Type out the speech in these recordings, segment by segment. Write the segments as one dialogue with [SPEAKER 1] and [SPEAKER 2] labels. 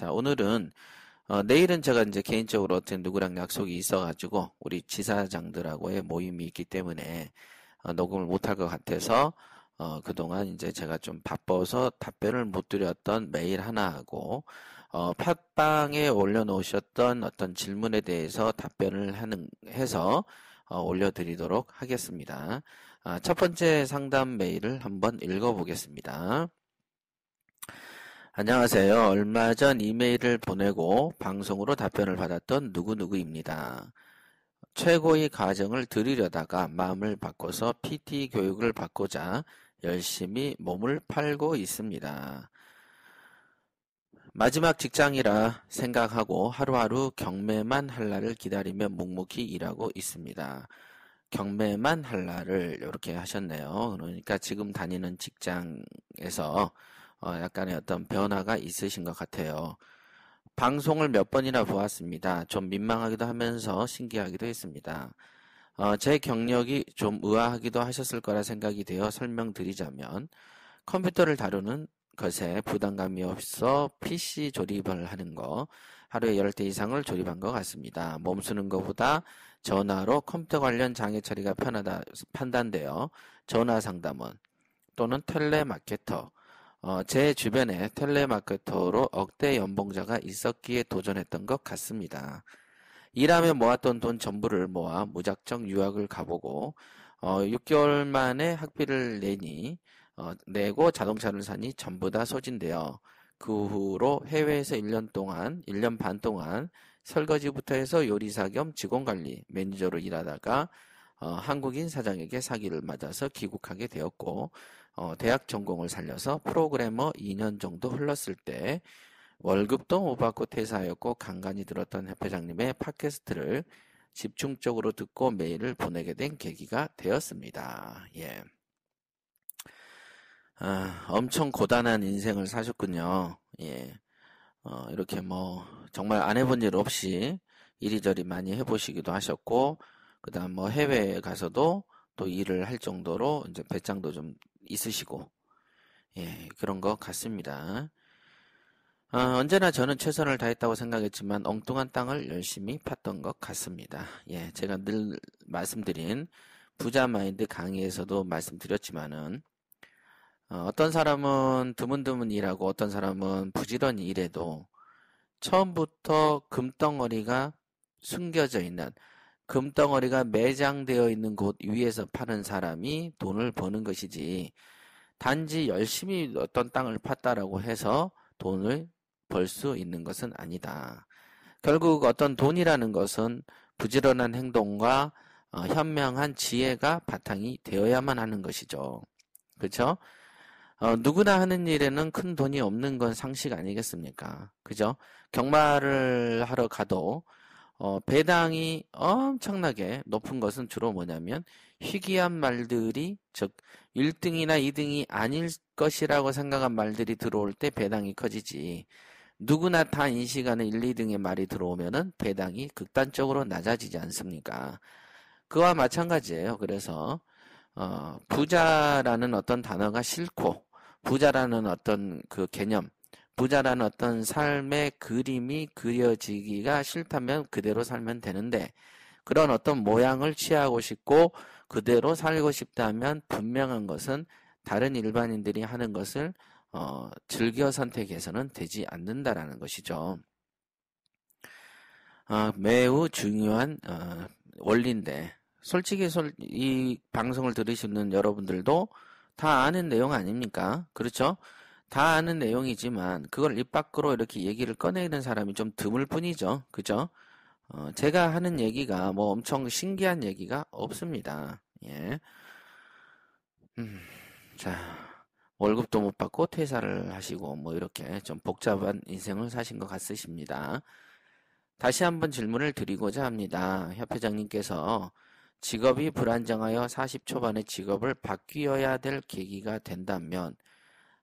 [SPEAKER 1] 자, 오늘은 어, 내일은 제가 이제 개인적으로 어떤 누구랑 약속이 있어가지고 우리 지사장들하고의 모임이 있기 때문에 어, 녹음을 못할 것 같아서 어, 그동안 이제 제가 좀 바빠서 답변을 못 드렸던 메일 하나하고 어, 팟빵에 올려놓으셨던 어떤 질문에 대해서 답변을 하는 해서 어, 올려드리도록 하겠습니다. 아, 첫 번째 상담 메일을 한번 읽어보겠습니다. 안녕하세요. 얼마 전 이메일을 보내고 방송으로 답변을 받았던 누구누구입니다. 최고의 가정을 드리려다가 마음을 바꿔서 PT 교육을 받고자 열심히 몸을 팔고 있습니다. 마지막 직장이라 생각하고 하루하루 경매만 할 날을 기다리며 묵묵히 일하고 있습니다. 경매만 할 날을 이렇게 하셨네요. 그러니까 지금 다니는 직장에서 어, 약간의 어떤 변화가 있으신 것 같아요. 방송을 몇 번이나 보았습니다. 좀 민망하기도 하면서 신기하기도 했습니다. 어, 제 경력이 좀 의아하기도 하셨을 거라 생각이 되어 설명드리자면 컴퓨터를 다루는 것에 부담감이 없어 PC 조립을 하는 거 하루에 열대 이상을 조립한 것 같습니다. 몸 쓰는 것보다 전화로 컴퓨터 관련 장애 처리가 편하다 판단되어 전화 상담원 또는 텔레마케터 어, 제 주변에 텔레마케터로 억대 연봉자가 있었기에 도전했던 것 같습니다. 일하며 모았던 돈 전부를 모아 무작정 유학을 가보고 어, 6개월 만에 학비를 내니 어, 내고 자동차를 사니 전부 다 소진되어 그 후로 해외에서 1년 동안 1년 반 동안 설거지부터 해서 요리사 겸 직원관리 매니저로 일하다가 어, 한국인 사장에게 사기를 맞아서 귀국하게 되었고 어, 대학 전공을 살려서 프로그래머 2년 정도 흘렀을 때 월급도 못 받고 퇴사하였고 간간히 들었던 협회장님의 팟캐스트를 집중적으로 듣고 메일을 보내게 된 계기가 되었습니다. 예. 아, 엄청 고단한 인생을 사셨군요. 예. 어, 이렇게 뭐, 정말 안 해본 일 없이 이리저리 많이 해보시기도 하셨고, 그 다음 뭐 해외에 가서도 또 일을 할 정도로 이제 배짱도 좀 있으시고 예, 그런 것 같습니다. 아, 언제나 저는 최선을 다했다고 생각했지만 엉뚱한 땅을 열심히 팠던 것 같습니다. 예, 제가 늘 말씀드린 부자 마인드 강의에서도 말씀드렸지만은 어, 어떤 사람은 드문드문 일하고 어떤 사람은 부지런히 일해도 처음부터 금덩어리가 숨겨져 있는 금덩어리가 매장되어 있는 곳 위에서 파는 사람이 돈을 버는 것이지 단지 열심히 어떤 땅을 팠다라고 해서 돈을 벌 수 있는 것은 아니다. 결국 어떤 돈이라는 것은 부지런한 행동과 어, 현명한 지혜가 바탕이 되어야만 하는 것이죠. 그렇죠? 어, 누구나 하는 일에는 큰 돈이 없는 건 상식 아니겠습니까? 그죠? 경마를 하러 가도 어, 배당이 엄청나게 높은 것은 주로 뭐냐면 희귀한 말들이 즉 1등이나 2등이 아닐 것이라고 생각한 말들이 들어올 때 배당이 커지지. 누구나 다 인식하는 1, 2등의 말이 들어오면은 배당이 극단적으로 낮아지지 않습니까? 그와 마찬가지예요. 그래서 어, 부자라는 어떤 단어가 싫고 부자라는 어떤 그 개념 부자라는 어떤 삶의 그림이 그려지기가 싫다면 그대로 살면 되는데 그런 어떤 모양을 취하고 싶고 그대로 살고 싶다면 분명한 것은 다른 일반인들이 하는 것을 어, 즐겨 선택해서는 되지 않는다라는 것이죠. 어, 매우 중요한 어, 원리인데 솔직히 솔, 이 방송을 들으시는 여러분들도 다 아는 내용 아닙니까? 그렇죠? 다 아는 내용이지만 그걸 입 밖으로 이렇게 얘기를 꺼내는 사람이 좀 드물 뿐이죠. 그죠? 어, 제가 하는 얘기가 뭐 엄청 신기한 얘기가 없습니다. 예. 음, 자, 월급도 못 받고 퇴사를 하시고 뭐 이렇게 좀 복잡한 인생을 사신 것 같으십니다. 다시 한번 질문을 드리고자 합니다. 협 회장님께서 직업이 불안정하여 40초반의 직업을 바뀌어야 될 계기가 된다면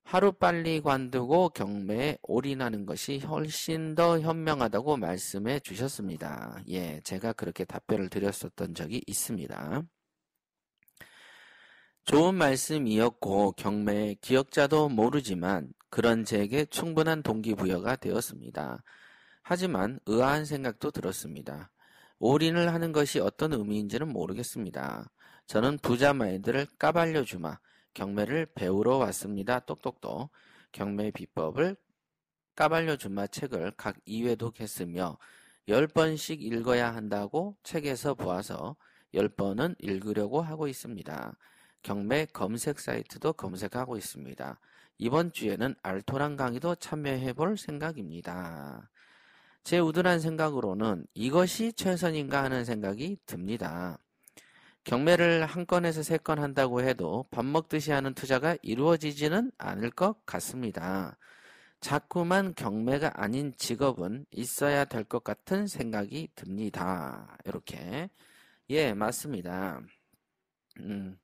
[SPEAKER 1] 하루빨리 관두고 경매에 올인하는 것이 훨씬 더 현명하다고 말씀해 주셨습니다. 예, 제가 그렇게 답변을 드렸었던 적이 있습니다. 좋은 말씀이었고 경매의 기억자도 모르지만 그런 제게 충분한 동기부여가 되었습니다. 하지만 의아한 생각도 들었습니다. 올인을 하는 것이 어떤 의미인지는 모르겠습니다. 저는 부자 마인드를 까발려 주마. 경매를 배우러 왔습니다. 똑똑똑. 경매 비법을 까발려 준마 책을 각 2회 독했으며 10번씩 읽어야 한다고 책에서 보아서 10번은 읽으려고 하고 있습니다. 경매 검색 사이트도 검색하고 있습니다. 이번 주에는 알토란 강의도 참여해 볼 생각입니다. 제 우둔한 생각으로는 이것이 최선인가 하는 생각이 듭니다. 경매를 한 건에서 세 건 한다고 해도 밥 먹듯이 하는 투자가 이루어지지는 않을 것 같습니다. 자꾸만 경매가 아닌 직업은 있어야 될 것 같은 생각이 듭니다. 이렇게. 예, 맞습니다. 음.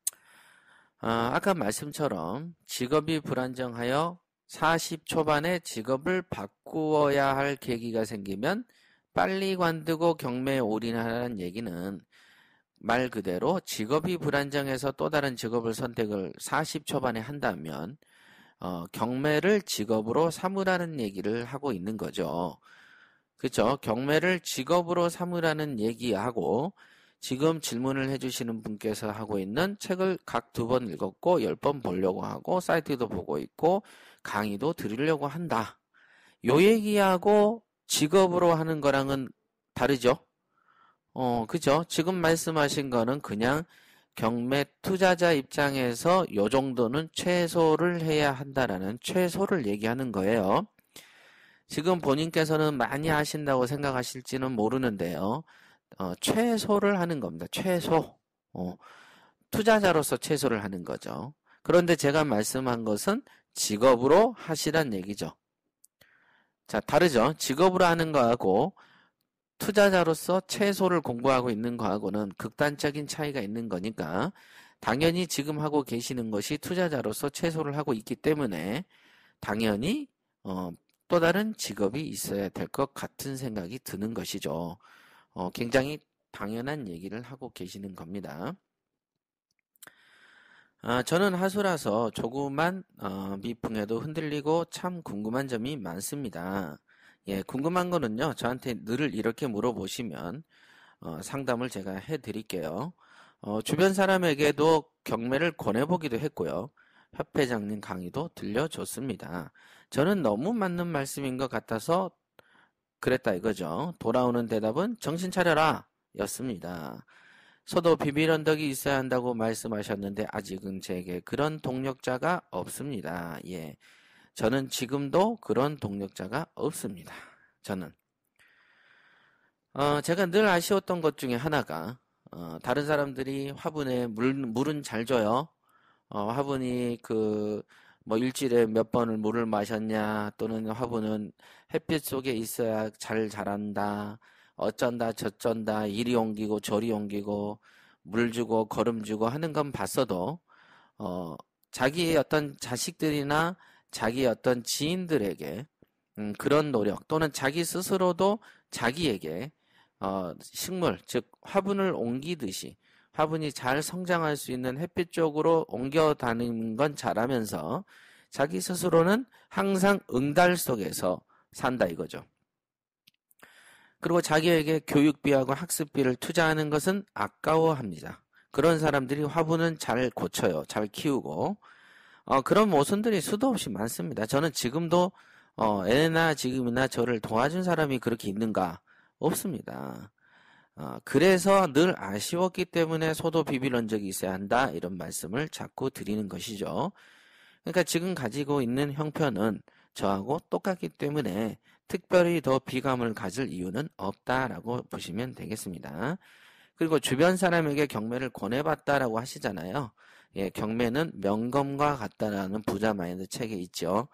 [SPEAKER 1] 아, 아까 말씀처럼 직업이 불안정하여 40 초반에 직업을 바꾸어야 할 계기가 생기면 빨리 관두고 경매에 올인하라는 얘기는 말 그대로 직업이 불안정해서 또 다른 직업을 선택을 40 초반에 한다면 어, 경매를 직업으로 삼으라는 얘기를 하고 있는 거죠. 그렇죠? 경매를 직업으로 삼으라는 얘기하고 지금 질문을 해주시는 분께서 하고 있는 책을 각 두 번 읽었고 열 번 보려고 하고 사이트도 보고 있고 강의도 들으려고 한다. 요 얘기하고 직업으로 하는 거랑은 다르죠? 어, 그죠? 지금 말씀하신 거는 그냥 경매 투자자 입장에서 요 정도는 최소를 해야 한다라는 최소를 얘기하는 거예요. 지금 본인께서는 많이 하신다고 생각하실지는 모르는데요. 어, 최소를 하는 겁니다. 최소. 어, 투자자로서 최소를 하는 거죠. 그런데 제가 말씀한 것은 직업으로 하시란 얘기죠. 자, 다르죠? 직업으로 하는 거하고 투자자로서 채소를 공부하고 있는 거하고는 극단적인 차이가 있는 거니까 당연히 지금 하고 계시는 것이 투자자로서 채소를 하고 있기 때문에 당연히 어, 또 다른 직업이 있어야 될 것 같은 생각이 드는 것이죠. 어, 굉장히 당연한 얘기를 하고 계시는 겁니다. 아, 저는 하수라서 조그만 어, 미풍에도 흔들리고 참 궁금한 점이 많습니다. 예, 궁금한 거는요, 저한테 늘 이렇게 물어보시면, 어, 상담을 제가 해드릴게요. 어, 주변 사람에게도 경매를 권해보기도 했고요. 협회장님 강의도 들려줬습니다. 저는 너무 맞는 말씀인 것 같아서 그랬다 이거죠. 돌아오는 대답은 정신 차려라! 였습니다. 서도 비밀 언덕이 있어야 한다고 말씀하셨는데 아직은 제게 그런 동력자가 없습니다. 예. 저는 지금도 그런 동력자가 없습니다. 저는 어, 제가 늘 아쉬웠던 것 중에 하나가 어, 다른 사람들이 화분에 물 물은 잘 줘요. 어, 화분이 그 뭐 일주일에 몇 번을 물을 마셨냐 또는 화분은 햇빛 속에 있어야 잘 자란다. 어쩐다 저쩐다 이리 옮기고 저리 옮기고 물 주고 걸음 주고 하는 건 봤어도 어 자기의 어떤 자식들이나 자기 어떤 지인들에게 음, 그런 노력 또는 자기 스스로도 자기에게 어, 식물 즉 화분을 옮기듯이 화분이 잘 성장할 수 있는 햇빛 쪽으로 옮겨 다니는 건 잘하면서 자기 스스로는 항상 응달 속에서 산다 이거죠. 그리고 자기에게 교육비하고 학습비를 투자하는 것은 아까워합니다. 그런 사람들이 화분은 잘 고쳐요. 잘 키우고 어, 그런 모순들이 수도 없이 많습니다. 저는 지금도 어, 애나 지금이나 저를 도와준 사람이 그렇게 있는가? 없습니다. 어, 그래서 늘 아쉬웠기 때문에 소도 비비런적이 있어야 한다 이런 말씀을 자꾸 드리는 것이죠. 그러니까 지금 가지고 있는 형편은 저하고 똑같기 때문에 특별히 더 비감을 가질 이유는 없다라고 보시면 되겠습니다. 그리고 주변 사람에게 경매를 권해봤다라고 하시잖아요. 예, 경매는 명검과 같다라는 부자 마인드 책에 있죠.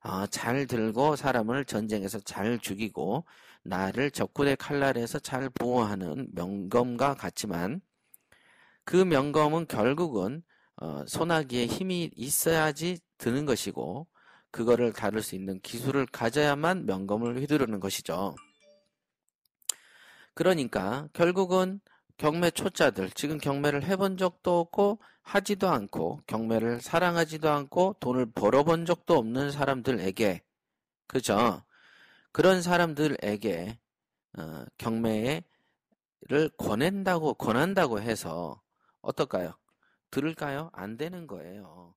[SPEAKER 1] 아, 잘 들고 사람을 전쟁에서 잘 죽이고 나를 적군의 칼날에서 잘 보호하는 명검과 같지만 그 명검은 결국은 어, 소나기에 힘이 있어야지 드는 것이고 그거를 다룰 수 있는 기술을 가져야만 명검을 휘두르는 것이죠. 그러니까 결국은 경매 초짜들, 지금 경매를 해본 적도 없고, 하지도 않고, 경매를 사랑하지도 않고, 돈을 벌어본 적도 없는 사람들에게, 그죠? 그런 사람들에게, 어, 경매를 권한다고, 권한다고 해서, 어떨까요? 들을까요? 안 되는 거예요.